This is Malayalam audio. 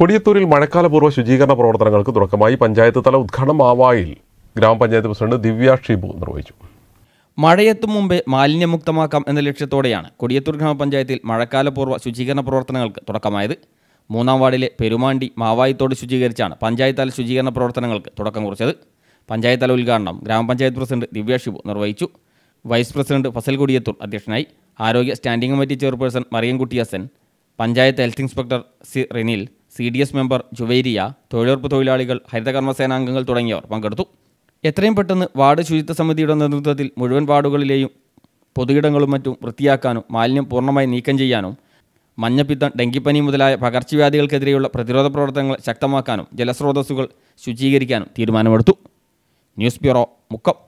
കൊടിയത്തൂരിൽ മഴക്കാലപൂർവ്വ ശുചീകരണ പ്രവർത്തനങ്ങൾക്ക് തുടക്കമായി പഞ്ചായത്ത് തല ഉദ്ഘാടനം മാവായിൽ ഗ്രാമപഞ്ചായത്ത് പ്രസിഡന്റ് ദിവ്യ ഷിബു നിർവഹിച്ചു മഴയെത്തും മുമ്പേ മാലിന്യമുക്തമാക്കാം എന്ന ലക്ഷ്യത്തോടെയാണ് കൊടിയത്തൂർ ഗ്രാമപഞ്ചായത്തിൽ മഴക്കാലപൂർവ്വ ശുചീകരണ പ്രവർത്തനങ്ങൾക്ക് തുടക്കമായത് മൂന്നാം വാർഡിലെ പെരുമാണ്ടി മാവായിത്തോട് ശുചീകരിച്ചാണ് പഞ്ചായത്ത് തല ശുചീകരണ പ്രവർത്തനങ്ങൾക്ക് തുടക്കം കുറിച്ചത് പഞ്ചായത്ത് തല ഉദ്ഘാടനം ഗ്രാമപഞ്ചായത്ത് പ്രസിഡന്റ് ദിവ്യ ഷിബു നിർവഹിച്ചു വൈസ് പ്രസിഡന്റ് ഫസൽ കൊടിയത്തൂർ അധ്യക്ഷനായി ആരോഗ്യ സ്റ്റാൻഡിംഗ് കമ്മിറ്റി ചെയർപേഴ്സൺ മറിയംകുട്ടിയസൻ panchayat health inspector C Rinil C D S member Juvairiya തൊഴിലുറപ്പ് തൊഴിലാളികൾ ഹരിതകർമ്മസേനാംഗങ്ങൾ തുടങ്ങിയവർ പങ്കെടുത്തു എത്രയും പെട്ടെന്ന് വാർഡ് ശുചിത്വ സമിതിയുടെ നേതൃത്വത്തിൽ മുഴുവൻ വാർഡുകളിലെയും പൊതുയിടങ്ങളും മറ്റും വൃത്തിയാക്കാനും മാലിന്യം പൂർണ്ണമായി നീക്കം ചെയ്യാനും മഞ്ഞപ്പിത്തം ഡെങ്കിപ്പനി മുതലായ പകർച്ചവ്യാധികൾക്കെതിരെയുള്ള പ്രതിരോധ പ്രവർത്തനങ്ങൾ ശക്തമാക്കാനും ജലസ്രോതസ്സുകൾ ശുചീകരിക്കാനും തീരുമാനമെടുത്തു ന്യൂസ് ബ്യൂറോ മുക്കം